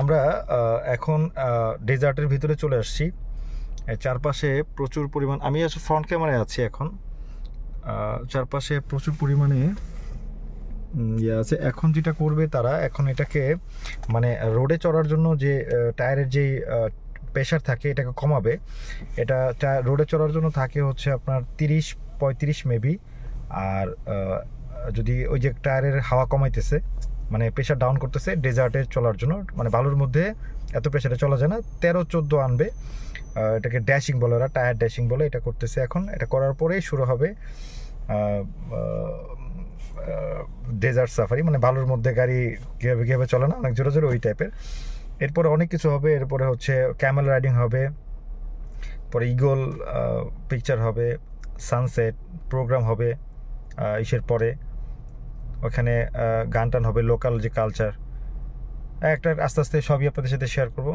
আমরা এখন ডেজার্টের ভিতরে চলে আসছি চারপাশে প্রচুর পরিমাণ আমি আসলে ফ্রন্ট ক্যামেরায় আছি এখন চারপাশে প্রচুর পরিমাণে ইয়ে আছে এখন যেটা করবে তারা এখন এটাকে মানে রোডে চড়ার জন্য যে টায়ারের যে প্রেশার থাকে এটাকে কমাবে এটা রোডে চড়ার জন্য থাকে হচ্ছে আপনার তিরিশ পঁয়ত্রিশ মেবি আর যদি ওই যে টায়ারের হাওয়া কমাইতেছে মানে প্রেশার ডাউন করতেছে ডেজার্টে চলার জন্য মানে বালুর মধ্যে এত প্রেশারে চলা যায় না তেরো চোদ্দো আনবে এটাকে ড্যাশিং বলে ওরা টায়ার ড্যাশিং বলে এটা করতেছে এখন এটা করার পরেই শুরু হবে ডেজার্ট সাফারি মানে বালুর মধ্যে গাড়ি কীভাবে কীভাবে চলে না অনেক জোরে জোরে ওই টাইপের এরপরে অনেক কিছু হবে এরপরে হচ্ছে ক্যামেল রাইডিং হবে পরে ইগল পিকচার হবে সানসেট প্রোগ্রাম হবে ইসের পরে ওখানে গান টান হবে লোকাল যে কালচার একটা আস্তে আস্তে সবই আপনাদের সাথে শেয়ার করবো